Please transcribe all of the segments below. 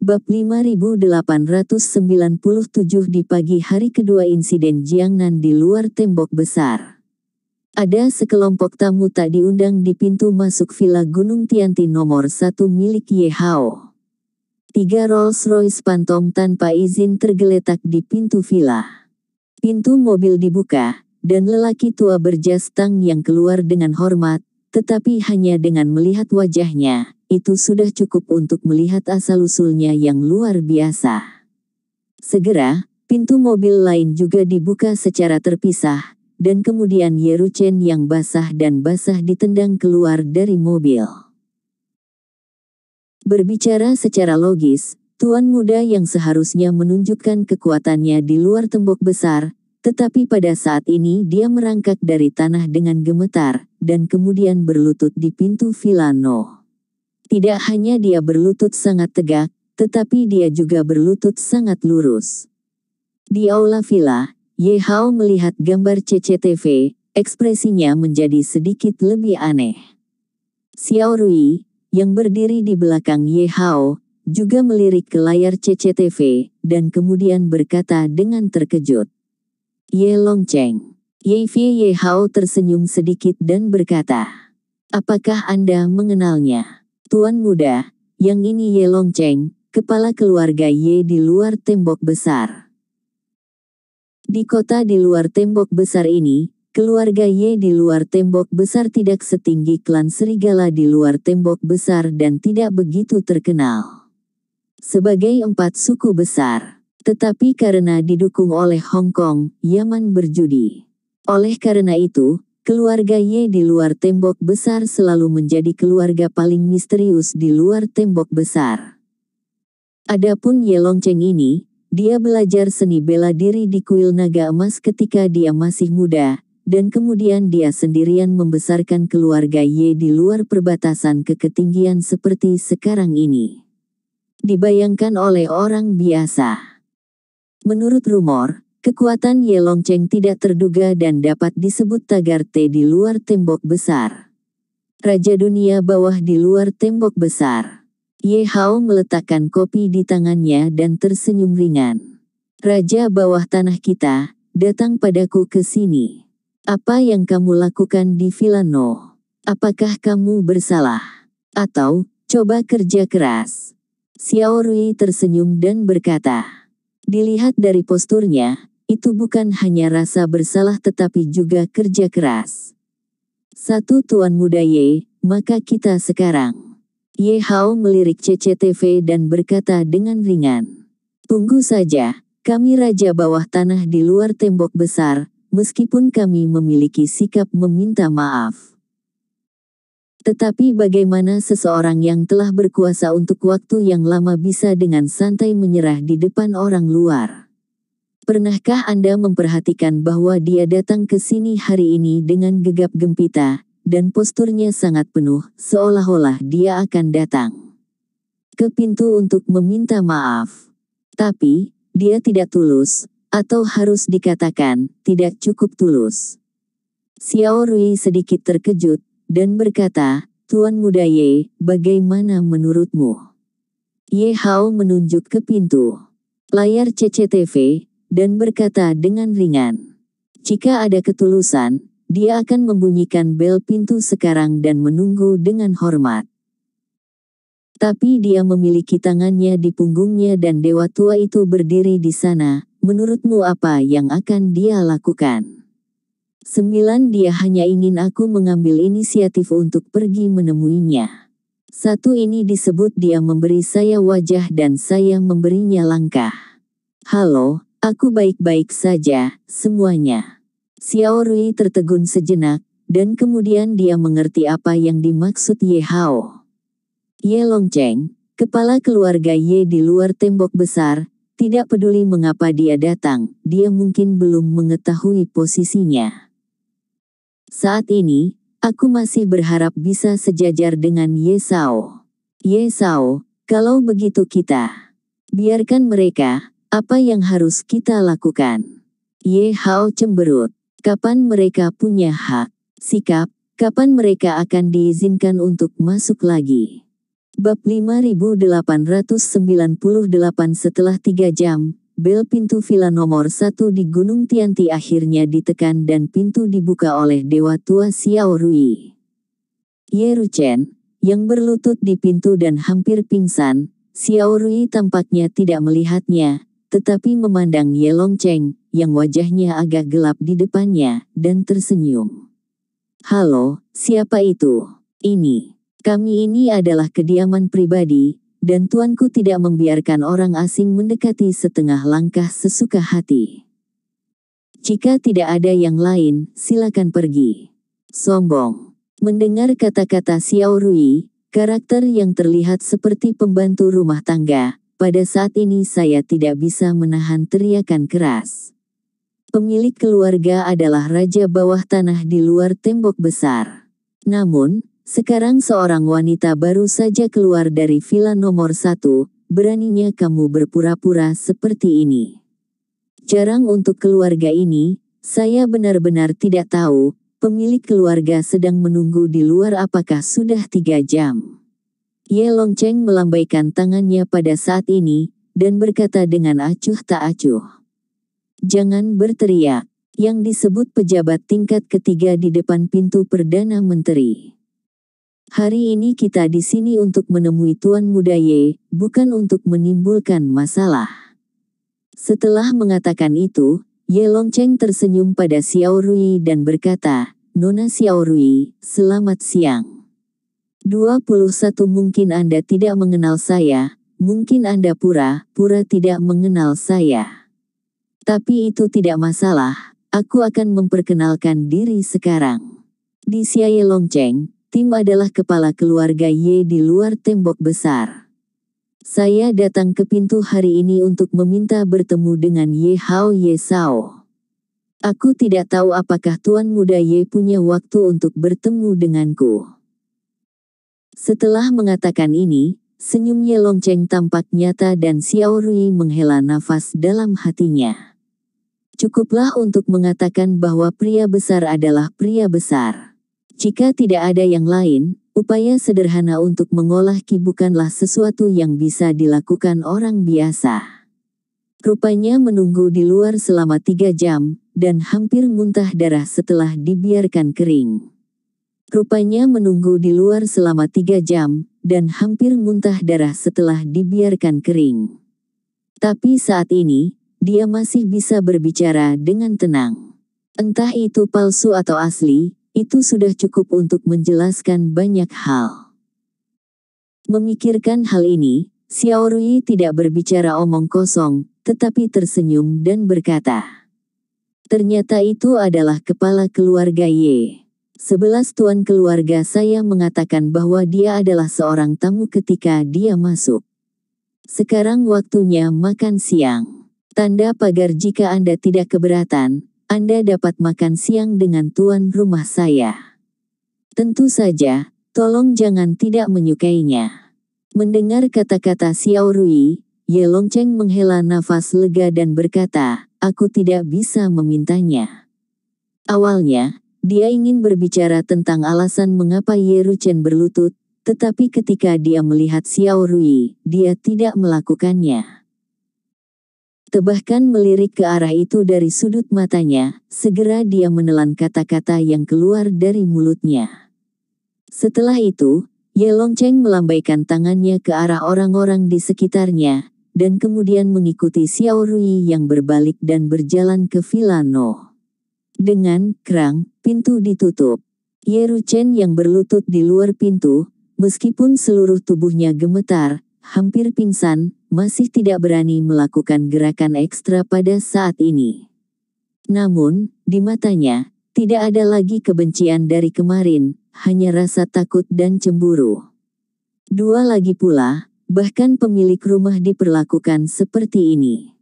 Bab 5897 di pagi hari kedua insiden Jiangnan di luar tembok besar. Ada sekelompok tamu tak diundang di pintu masuk Villa Gunung Tianti nomor satu milik Ye Hao. Tiga Rolls Royce Phantom tanpa izin tergeletak di pintu villa. Pintu mobil dibuka, dan lelaki tua berjas tang yang keluar dengan hormat, tetapi hanya dengan melihat wajahnya, itu sudah cukup untuk melihat asal-usulnya yang luar biasa. Segera, pintu mobil lain juga dibuka secara terpisah, dan kemudian Yeruchen yang basah dan basah ditendang keluar dari mobil. Berbicara secara logis, Tuan muda yang seharusnya menunjukkan kekuatannya di luar tembok besar, tetapi pada saat ini dia merangkak dari tanah dengan gemetar, dan kemudian berlutut di pintu Villano. Tidak hanya dia berlutut sangat tegak, tetapi dia juga berlutut sangat lurus. Di aula villa, Ye Hao melihat gambar CCTV, ekspresinya menjadi sedikit lebih aneh. Xiao Rui, yang berdiri di belakang Ye Hao, juga melirik ke layar CCTV, dan kemudian berkata dengan terkejut. Ye Longcheng. Ye Fie Ye Hao tersenyum sedikit dan berkata, Apakah Anda mengenalnya? Tuan muda, yang ini Ye Long Cheng, kepala keluarga Ye di luar tembok besar. Di kota di luar tembok besar ini, keluarga Ye di luar tembok besar tidak setinggi klan serigala di luar tembok besar dan tidak begitu terkenal. Sebagai empat suku besar, tetapi karena didukung oleh Hong Kong, Yaman berjudi. Oleh karena itu, Keluarga Y di luar tembok besar selalu menjadi keluarga paling misterius di luar tembok besar. Adapun Ye Longcheng ini, dia belajar seni bela diri di kuil naga emas ketika dia masih muda, dan kemudian dia sendirian membesarkan keluarga Y di luar perbatasan keketinggian seperti sekarang ini. Dibayangkan oleh orang biasa. Menurut rumor, Kekuatan Yelongcheng tidak terduga dan dapat disebut tagar T di luar tembok besar. Raja dunia bawah di luar tembok besar. Ye Hao meletakkan kopi di tangannya dan tersenyum ringan. Raja bawah tanah kita, datang padaku ke sini. Apa yang kamu lakukan di Villano? Apakah kamu bersalah? Atau, coba kerja keras? Xiao Rui tersenyum dan berkata. Dilihat dari posturnya, itu bukan hanya rasa bersalah tetapi juga kerja keras. Satu Tuan Muda Ye, maka kita sekarang. Ye Hao melirik CCTV dan berkata dengan ringan. Tunggu saja, kami raja bawah tanah di luar tembok besar, meskipun kami memiliki sikap meminta maaf. Tetapi bagaimana seseorang yang telah berkuasa untuk waktu yang lama bisa dengan santai menyerah di depan orang luar? Pernahkah Anda memperhatikan bahwa dia datang ke sini hari ini dengan gegap gempita, dan posturnya sangat penuh, seolah-olah dia akan datang ke pintu untuk meminta maaf. Tapi, dia tidak tulus, atau harus dikatakan, tidak cukup tulus. Xiao Rui sedikit terkejut, dan berkata, Tuan Muda Ye, bagaimana menurutmu? Ye Hao menunjuk ke pintu. Layar CCTV, dan berkata dengan ringan. Jika ada ketulusan, dia akan membunyikan bel pintu sekarang dan menunggu dengan hormat. Tapi dia memiliki tangannya di punggungnya dan dewa tua itu berdiri di sana, menurutmu apa yang akan dia lakukan? Sembilan dia hanya ingin aku mengambil inisiatif untuk pergi menemuinya. Satu ini disebut dia memberi saya wajah dan saya memberinya langkah. Halo, Aku baik-baik saja, semuanya. Xiao Rui tertegun sejenak, dan kemudian dia mengerti apa yang dimaksud Ye Hao. Ye Longcheng, kepala keluarga Ye di luar tembok besar, tidak peduli mengapa dia datang, dia mungkin belum mengetahui posisinya. Saat ini, aku masih berharap bisa sejajar dengan Ye Sao. Ye Sao, kalau begitu kita. Biarkan mereka, apa yang harus kita lakukan? Ye Hao cemberut. Kapan mereka punya hak, sikap, kapan mereka akan diizinkan untuk masuk lagi? Bab 5898 setelah 3 jam, bel pintu villa nomor satu di Gunung Tianti akhirnya ditekan dan pintu dibuka oleh Dewa Tua Xiao Rui. Ye Ruchen, yang berlutut di pintu dan hampir pingsan, Xiao Rui tampaknya tidak melihatnya, tetapi memandang Yelong Cheng, yang wajahnya agak gelap di depannya, dan tersenyum. Halo, siapa itu? Ini. Kami ini adalah kediaman pribadi, dan tuanku tidak membiarkan orang asing mendekati setengah langkah sesuka hati. Jika tidak ada yang lain, silakan pergi. Sombong. Mendengar kata-kata Xiao Rui, karakter yang terlihat seperti pembantu rumah tangga, pada saat ini saya tidak bisa menahan teriakan keras. Pemilik keluarga adalah raja bawah tanah di luar tembok besar. Namun, sekarang seorang wanita baru saja keluar dari villa nomor satu, beraninya kamu berpura-pura seperti ini. Jarang untuk keluarga ini, saya benar-benar tidak tahu, pemilik keluarga sedang menunggu di luar apakah sudah tiga jam. Ye Longcheng melambaikan tangannya pada saat ini, dan berkata dengan acuh tak acuh. Jangan berteriak, yang disebut pejabat tingkat ketiga di depan pintu Perdana Menteri. Hari ini kita di sini untuk menemui Tuan Muda Ye, bukan untuk menimbulkan masalah. Setelah mengatakan itu, Ye Longcheng tersenyum pada Xiao Rui dan berkata, Nona Xiao Rui, selamat siang. 21 Mungkin Anda tidak mengenal saya, mungkin Anda pura-pura tidak mengenal saya. Tapi itu tidak masalah, aku akan memperkenalkan diri sekarang. Di Siaye Longcheng, Tim adalah kepala keluarga Y di luar tembok besar. Saya datang ke pintu hari ini untuk meminta bertemu dengan Ye Hao Ye Sao. Aku tidak tahu apakah tuan muda Ye punya waktu untuk bertemu denganku. Setelah mengatakan ini, senyumnya lonceng tampak nyata dan Xiao Rui menghela nafas dalam hatinya. Cukuplah untuk mengatakan bahwa pria besar adalah pria besar. Jika tidak ada yang lain, upaya sederhana untuk mengolah ki bukanlah sesuatu yang bisa dilakukan orang biasa. Rupanya menunggu di luar selama tiga jam, dan hampir muntah darah setelah dibiarkan kering. Rupanya menunggu di luar selama tiga jam, dan hampir muntah darah setelah dibiarkan kering. Tapi saat ini, dia masih bisa berbicara dengan tenang. Entah itu palsu atau asli, itu sudah cukup untuk menjelaskan banyak hal. Memikirkan hal ini, Xiao Rui tidak berbicara omong kosong, tetapi tersenyum dan berkata, Ternyata itu adalah kepala keluarga Ye. Sebelas tuan keluarga saya mengatakan bahwa dia adalah seorang tamu ketika dia masuk. Sekarang waktunya makan siang. Tanda pagar jika Anda tidak keberatan, Anda dapat makan siang dengan tuan rumah saya. Tentu saja, tolong jangan tidak menyukainya. Mendengar kata-kata Xiao Rui, Ye Longcheng menghela nafas lega dan berkata, aku tidak bisa memintanya. Awalnya, dia ingin berbicara tentang alasan mengapa Yeruchen berlutut, tetapi ketika dia melihat Xiao Rui, dia tidak melakukannya. Tebahkan melirik ke arah itu dari sudut matanya, segera dia menelan kata-kata yang keluar dari mulutnya. Setelah itu, Ye Longcheng melambaikan tangannya ke arah orang-orang di sekitarnya, dan kemudian mengikuti Xiao Rui yang berbalik dan berjalan ke Villano. Dengan kerang, Pintu ditutup. Yeruchen yang berlutut di luar pintu, meskipun seluruh tubuhnya gemetar, hampir pingsan, masih tidak berani melakukan gerakan ekstra pada saat ini. Namun, di matanya, tidak ada lagi kebencian dari kemarin, hanya rasa takut dan cemburu. Dua lagi pula, bahkan pemilik rumah diperlakukan seperti ini.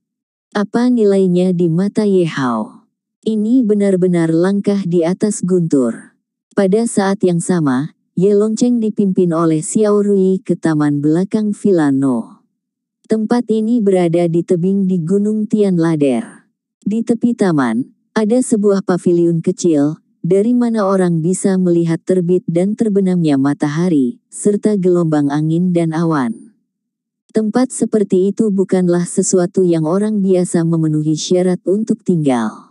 Apa nilainya di mata Yehao? Ini benar-benar langkah di atas guntur. Pada saat yang sama, Ye Longcheng dipimpin oleh Xiao Rui ke taman belakang No. Tempat ini berada di tebing di Gunung Tian Lader. Di tepi taman, ada sebuah pavilion kecil, dari mana orang bisa melihat terbit dan terbenamnya matahari, serta gelombang angin dan awan. Tempat seperti itu bukanlah sesuatu yang orang biasa memenuhi syarat untuk tinggal.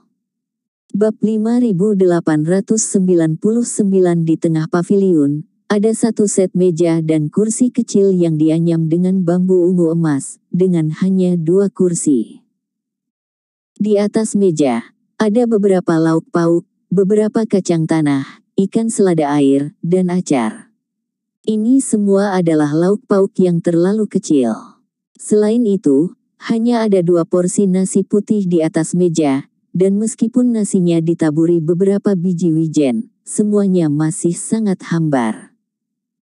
Bab 5899 di tengah pavilion, ada satu set meja dan kursi kecil yang dianyam dengan bambu ungu emas, dengan hanya dua kursi. Di atas meja, ada beberapa lauk pauk, beberapa kacang tanah, ikan selada air, dan acar. Ini semua adalah lauk pauk yang terlalu kecil. Selain itu, hanya ada dua porsi nasi putih di atas meja, dan meskipun nasinya ditaburi beberapa biji wijen, semuanya masih sangat hambar.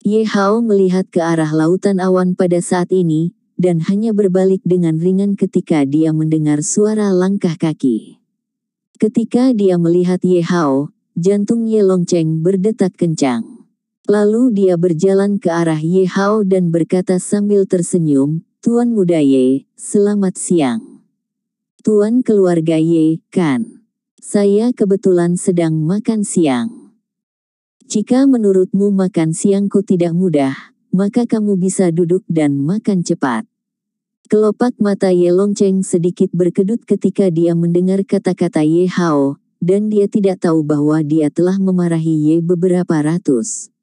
Ye Hao melihat ke arah lautan awan pada saat ini, dan hanya berbalik dengan ringan ketika dia mendengar suara langkah kaki. Ketika dia melihat Ye Hao, jantung Ye Longcheng berdetak kencang. Lalu dia berjalan ke arah Ye Hao dan berkata sambil tersenyum, Tuan Muda Ye, selamat siang. Tuan keluarga Ye kan? Saya kebetulan sedang makan siang. Jika menurutmu makan siangku tidak mudah, maka kamu bisa duduk dan makan cepat. Kelopak mata Ye Longcheng sedikit berkedut ketika dia mendengar kata-kata Ye Hao, dan dia tidak tahu bahwa dia telah memarahi Ye beberapa ratus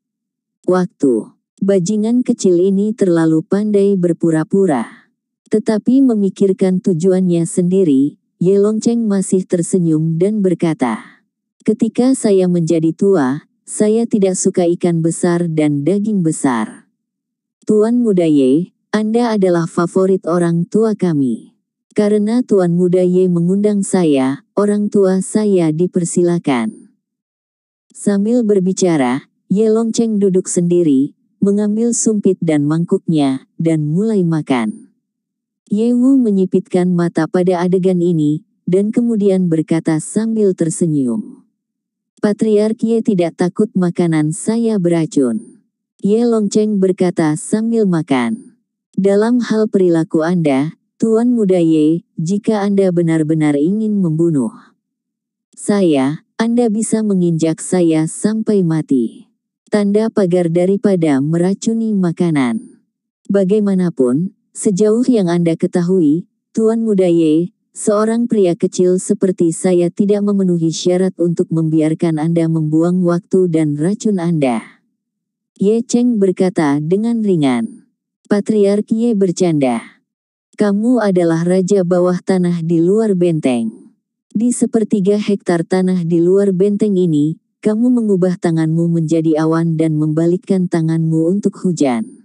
waktu. Bajingan kecil ini terlalu pandai berpura-pura. Tetapi memikirkan tujuannya sendiri, Ye Longcheng masih tersenyum dan berkata, Ketika saya menjadi tua, saya tidak suka ikan besar dan daging besar. Tuan Muda Ye, Anda adalah favorit orang tua kami. Karena Tuan Muda Ye mengundang saya, orang tua saya dipersilakan. Sambil berbicara, Ye Longcheng duduk sendiri, mengambil sumpit dan mangkuknya, dan mulai makan. Ye Wu menyipitkan mata pada adegan ini, dan kemudian berkata sambil tersenyum. Patriark Ye tidak takut makanan saya beracun. Ye Longcheng berkata sambil makan. Dalam hal perilaku Anda, Tuan Muda Ye, jika Anda benar-benar ingin membunuh saya, Anda bisa menginjak saya sampai mati. Tanda pagar daripada meracuni makanan. Bagaimanapun, Sejauh yang Anda ketahui, Tuan Muda Ye, seorang pria kecil seperti saya tidak memenuhi syarat untuk membiarkan Anda membuang waktu dan racun Anda. Ye Cheng berkata dengan ringan. Patriark Ye bercanda. Kamu adalah raja bawah tanah di luar benteng. Di sepertiga hektar tanah di luar benteng ini, kamu mengubah tanganmu menjadi awan dan membalikkan tanganmu untuk hujan.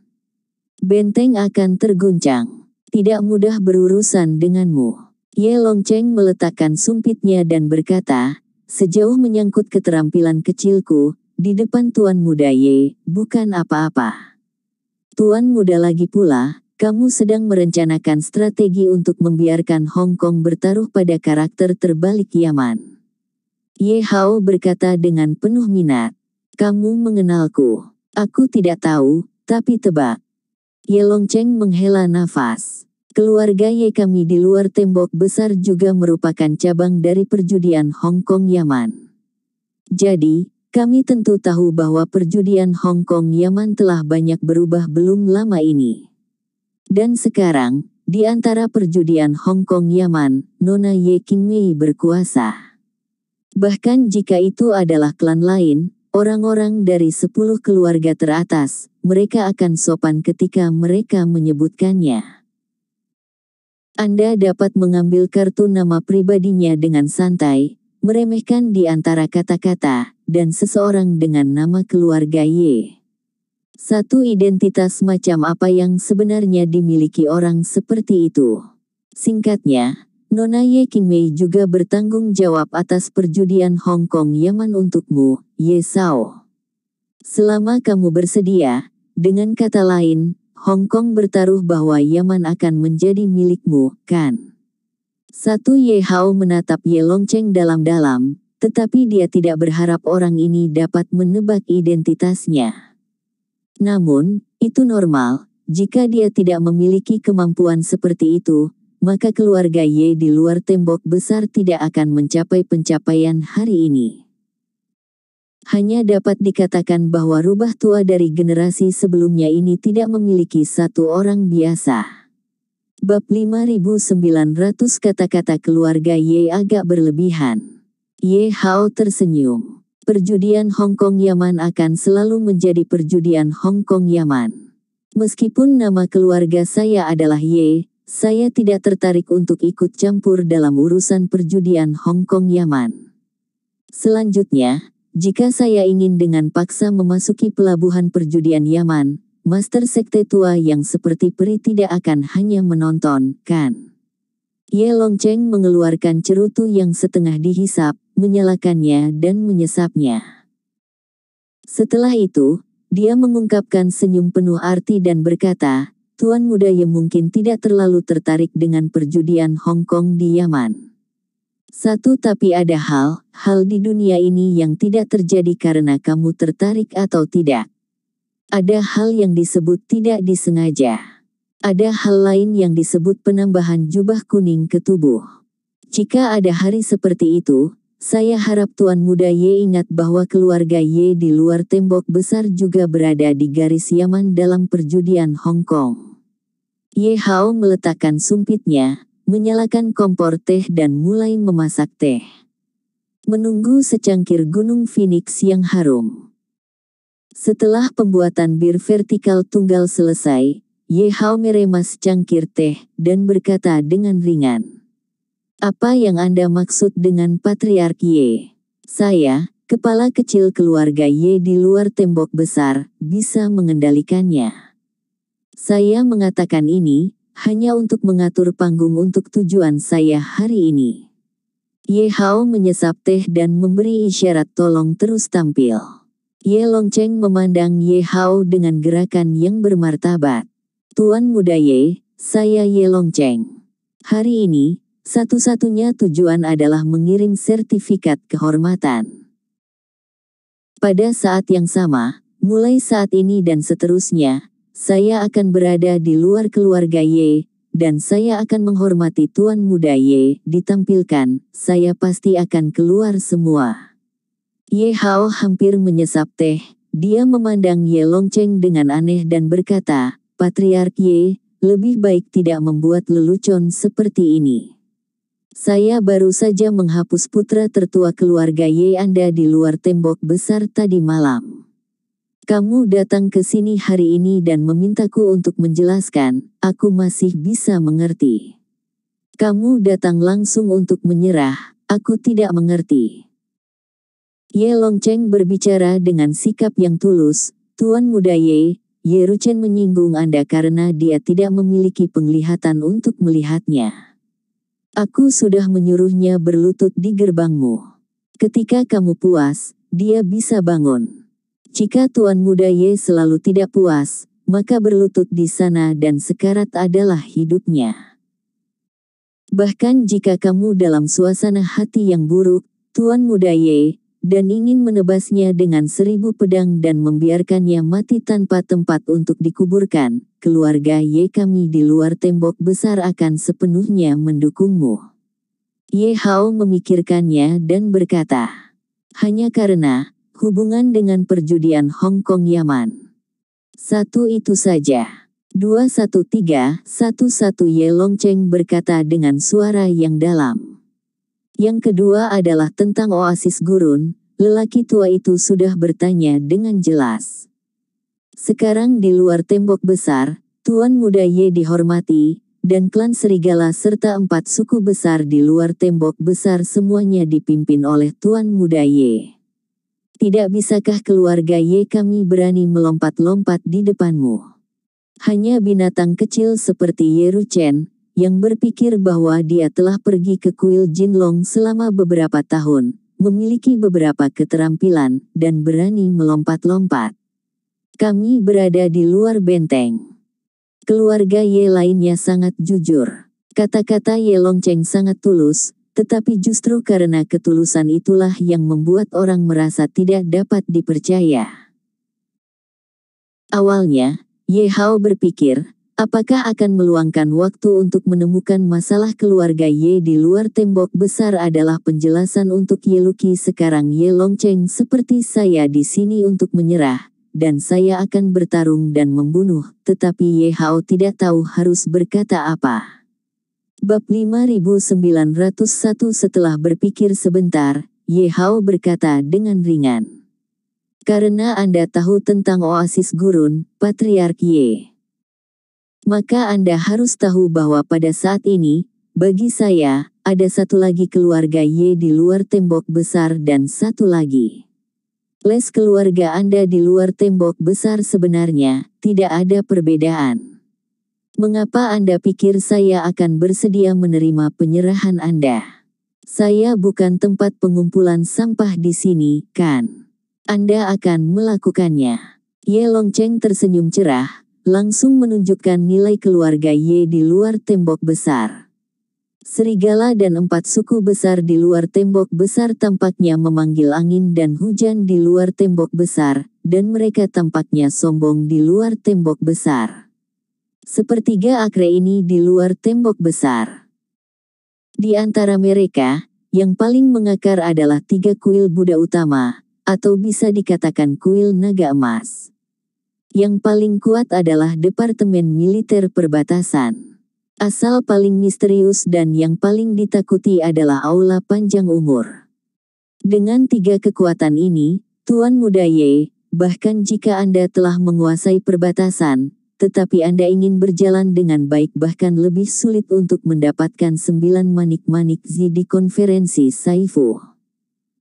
Benteng akan terguncang. Tidak mudah berurusan denganmu. Ye Longcheng meletakkan sumpitnya dan berkata, sejauh menyangkut keterampilan kecilku, di depan Tuan Muda Ye, bukan apa-apa. Tuan Muda lagi pula, kamu sedang merencanakan strategi untuk membiarkan Hong Kong bertaruh pada karakter terbalik Yaman. Ye Hao berkata dengan penuh minat, "Kamu mengenalku. Aku tidak tahu, tapi tebak. Yelongcheng menghela nafas. Keluarga Ye kami di luar tembok besar juga merupakan cabang dari perjudian Hong Kong Yaman. Jadi, kami tentu tahu bahwa perjudian Hong Kong Yaman telah banyak berubah belum lama ini. Dan sekarang, di antara perjudian Hong Kong Yaman, Nona Ye Mei berkuasa. Bahkan jika itu adalah klan lain, Orang-orang dari sepuluh keluarga teratas, mereka akan sopan ketika mereka menyebutkannya. Anda dapat mengambil kartu nama pribadinya dengan santai, meremehkan di antara kata-kata, dan seseorang dengan nama keluarga Y. Satu identitas macam apa yang sebenarnya dimiliki orang seperti itu. Singkatnya, Nona Ye King Mei juga bertanggung jawab atas perjudian Hong Kong Yaman untukmu, Ye Sao. Selama kamu bersedia, dengan kata lain, Hong Kong bertaruh bahwa Yaman akan menjadi milikmu, kan? Satu Ye Hao menatap Ye Longcheng dalam-dalam, tetapi dia tidak berharap orang ini dapat menebak identitasnya. Namun, itu normal, jika dia tidak memiliki kemampuan seperti itu, maka keluarga Ye di luar tembok besar tidak akan mencapai pencapaian hari ini. Hanya dapat dikatakan bahwa rubah tua dari generasi sebelumnya ini tidak memiliki satu orang biasa. Bab 5900 kata-kata keluarga Ye agak berlebihan. Ye Hao tersenyum. Perjudian Hong Kong Yaman akan selalu menjadi perjudian Hong Kong Yaman. Meskipun nama keluarga saya adalah Ye, saya tidak tertarik untuk ikut campur dalam urusan perjudian Hong Kong Yaman. Selanjutnya, jika saya ingin dengan paksa memasuki pelabuhan perjudian Yaman, Master Sekte Tua yang seperti peri tidak akan hanya menonton, kan? Ye Longcheng mengeluarkan cerutu yang setengah dihisap, menyalakannya dan menyesapnya. Setelah itu, dia mengungkapkan senyum penuh arti dan berkata, Tuan Muda Ye mungkin tidak terlalu tertarik dengan perjudian Hong Kong di Yaman. Satu tapi ada hal, hal di dunia ini yang tidak terjadi karena kamu tertarik atau tidak. Ada hal yang disebut tidak disengaja. Ada hal lain yang disebut penambahan jubah kuning ke tubuh. Jika ada hari seperti itu, saya harap Tuan Muda Ye ingat bahwa keluarga Ye di luar tembok besar juga berada di garis Yaman dalam perjudian Hong Kong. Ye Hao meletakkan sumpitnya, menyalakan kompor teh dan mulai memasak teh. Menunggu secangkir gunung Phoenix yang harum. Setelah pembuatan bir vertikal tunggal selesai, Ye Hao meremas cangkir teh dan berkata dengan ringan. Apa yang Anda maksud dengan Patriark Ye? Saya, kepala kecil keluarga Ye di luar tembok besar, bisa mengendalikannya. Saya mengatakan ini, hanya untuk mengatur panggung untuk tujuan saya hari ini. Ye Hao menyesap teh dan memberi isyarat tolong terus tampil. Ye Longcheng memandang Ye Hao dengan gerakan yang bermartabat. Tuan muda Ye, saya Ye Longcheng. Hari ini, satu-satunya tujuan adalah mengirim sertifikat kehormatan. Pada saat yang sama, mulai saat ini dan seterusnya, saya akan berada di luar keluarga Y, dan saya akan menghormati Tuan Muda Y. Ditampilkan, saya pasti akan keluar semua. Ye Hao hampir menyesap teh. Dia memandang Ye Longcheng dengan aneh dan berkata, Patriark Ye, lebih baik tidak membuat lelucon seperti ini. Saya baru saja menghapus putra tertua keluarga Ye Anda di luar tembok besar tadi malam. Kamu datang ke sini hari ini dan memintaku untuk menjelaskan, aku masih bisa mengerti. Kamu datang langsung untuk menyerah, aku tidak mengerti. Ye Longcheng berbicara dengan sikap yang tulus, Tuan Muda Ye, Ye Ruchen menyinggung Anda karena dia tidak memiliki penglihatan untuk melihatnya. Aku sudah menyuruhnya berlutut di gerbangmu. Ketika kamu puas, dia bisa bangun. Jika Tuan Muda Ye selalu tidak puas, maka berlutut di sana dan sekarat adalah hidupnya. Bahkan jika kamu dalam suasana hati yang buruk, Tuan Muda Ye, dan ingin menebasnya dengan seribu pedang dan membiarkannya mati tanpa tempat untuk dikuburkan, keluarga Ye kami di luar tembok besar akan sepenuhnya mendukungmu. Ye Hao memikirkannya dan berkata, hanya karena Hubungan dengan perjudian Hong Kong Yaman. Satu itu saja. 213-11 Ye Longcheng berkata dengan suara yang dalam. Yang kedua adalah tentang oasis gurun, lelaki tua itu sudah bertanya dengan jelas. Sekarang di luar tembok besar, Tuan Muda Ye dihormati, dan klan serigala serta empat suku besar di luar tembok besar semuanya dipimpin oleh Tuan Muda Ye. Tidak bisakah keluarga Ye kami berani melompat-lompat di depanmu? Hanya binatang kecil seperti Yeru Chen, yang berpikir bahwa dia telah pergi ke kuil Jinlong selama beberapa tahun, memiliki beberapa keterampilan, dan berani melompat-lompat. Kami berada di luar benteng. Keluarga Ye lainnya sangat jujur. Kata-kata Ye Longcheng sangat tulus, tetapi justru karena ketulusan itulah yang membuat orang merasa tidak dapat dipercaya. Awalnya, Ye Hao berpikir, apakah akan meluangkan waktu untuk menemukan masalah keluarga Ye di luar tembok besar adalah penjelasan untuk Ye Luki sekarang Ye Longcheng seperti saya di sini untuk menyerah, dan saya akan bertarung dan membunuh, tetapi Ye Hao tidak tahu harus berkata apa. Bab 5901 Setelah berpikir sebentar, Yehao berkata dengan ringan. Karena Anda tahu tentang oasis gurun, Patriark Ye. Maka Anda harus tahu bahwa pada saat ini, bagi saya, ada satu lagi keluarga Ye di luar tembok besar dan satu lagi. Les keluarga Anda di luar tembok besar sebenarnya, tidak ada perbedaan. Mengapa Anda pikir saya akan bersedia menerima penyerahan Anda? Saya bukan tempat pengumpulan sampah di sini, kan? Anda akan melakukannya. Ye Longcheng tersenyum cerah, langsung menunjukkan nilai keluarga Ye di luar tembok besar. Serigala dan empat suku besar di luar tembok besar tampaknya memanggil angin dan hujan di luar tembok besar, dan mereka tampaknya sombong di luar tembok besar. Sepertiga akre ini di luar tembok besar. Di antara mereka, yang paling mengakar adalah tiga kuil Buddha utama, atau bisa dikatakan kuil naga emas. Yang paling kuat adalah Departemen Militer Perbatasan. Asal paling misterius dan yang paling ditakuti adalah Aula Panjang Umur. Dengan tiga kekuatan ini, Tuan Muda Ye, bahkan jika Anda telah menguasai perbatasan, tetapi Anda ingin berjalan dengan baik bahkan lebih sulit untuk mendapatkan sembilan manik-manik Z di konferensi Saifu.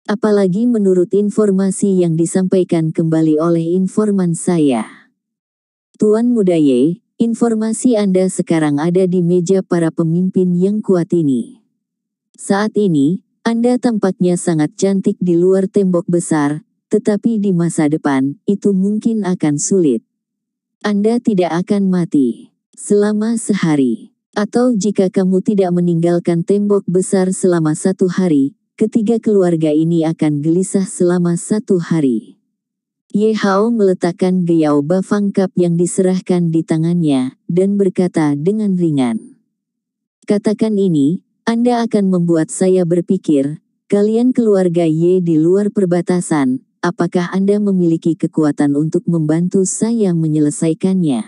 Apalagi menurut informasi yang disampaikan kembali oleh informan saya. Tuan Muda Ye, informasi Anda sekarang ada di meja para pemimpin yang kuat ini. Saat ini, Anda tampaknya sangat cantik di luar tembok besar, tetapi di masa depan, itu mungkin akan sulit. Anda tidak akan mati selama sehari. Atau jika kamu tidak meninggalkan tembok besar selama satu hari, ketiga keluarga ini akan gelisah selama satu hari. Ye Hao meletakkan geyau bafangkap yang diserahkan di tangannya, dan berkata dengan ringan. Katakan ini, Anda akan membuat saya berpikir, kalian keluarga Ye di luar perbatasan, apakah Anda memiliki kekuatan untuk membantu saya menyelesaikannya?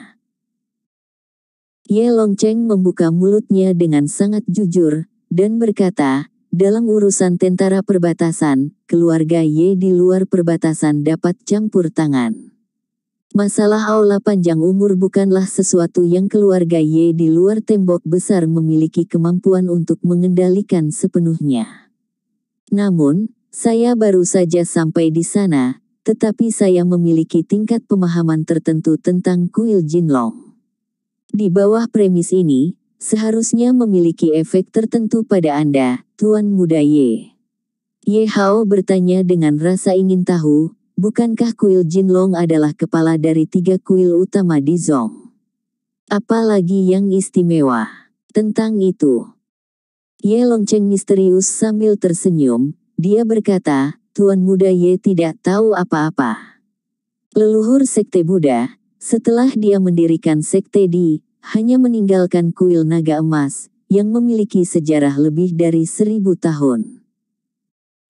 Ye Longcheng membuka mulutnya dengan sangat jujur, dan berkata, dalam urusan tentara perbatasan, keluarga Ye di luar perbatasan dapat campur tangan. Masalah aula panjang umur bukanlah sesuatu yang keluarga Ye di luar tembok besar memiliki kemampuan untuk mengendalikan sepenuhnya. Namun, saya baru saja sampai di sana, tetapi saya memiliki tingkat pemahaman tertentu tentang kuil Jinlong. Di bawah premis ini, seharusnya memiliki efek tertentu pada Anda, Tuan Muda Ye. Ye Hao bertanya dengan rasa ingin tahu, bukankah kuil Jinlong adalah kepala dari tiga kuil utama di Zong? Apalagi yang istimewa? Tentang itu. Ye Longcheng misterius sambil tersenyum, dia berkata, Tuan Muda Ye tidak tahu apa-apa. Leluhur Sekte Buddha, setelah dia mendirikan Sekte Di, hanya meninggalkan kuil naga emas, yang memiliki sejarah lebih dari seribu tahun.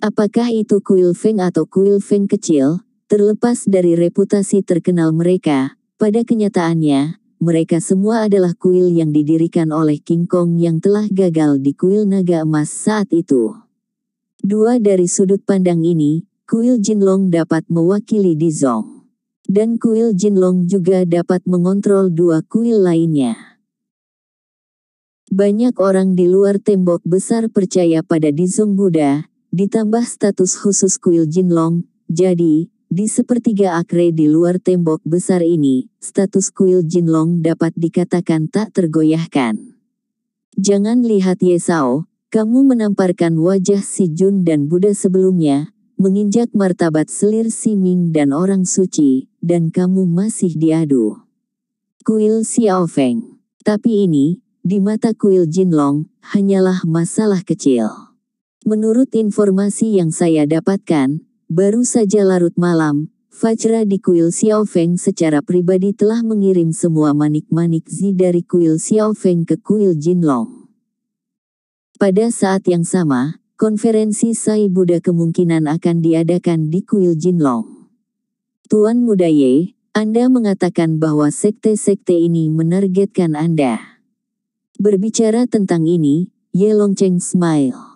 Apakah itu kuil Feng atau kuil Feng kecil, terlepas dari reputasi terkenal mereka, pada kenyataannya, mereka semua adalah kuil yang didirikan oleh King Kong yang telah gagal di kuil naga emas saat itu. Dua dari sudut pandang ini, kuil Jinlong dapat mewakili Dizong. Dan kuil Jinlong juga dapat mengontrol dua kuil lainnya. Banyak orang di luar tembok besar percaya pada Dizong Buddha, ditambah status khusus kuil Jinlong, jadi, di sepertiga akre di luar tembok besar ini, status kuil Jinlong dapat dikatakan tak tergoyahkan. Jangan lihat Yesao, kamu menamparkan wajah si Jun dan Buddha sebelumnya, menginjak martabat selir si Ming dan orang suci, dan kamu masih diadu. Kuil Xiao Feng. Tapi ini, di mata kuil Jin Long hanyalah masalah kecil. Menurut informasi yang saya dapatkan, baru saja larut malam, Fajra di kuil Xiao Feng secara pribadi telah mengirim semua manik-manik Zi dari kuil Xiao Feng ke kuil Jin Long. Pada saat yang sama, konferensi Sai Buddha kemungkinan akan diadakan di Kuil Jinlong. Tuan Muda Ye, Anda mengatakan bahwa sekte-sekte ini menargetkan Anda. Berbicara tentang ini, Ye Longcheng smile.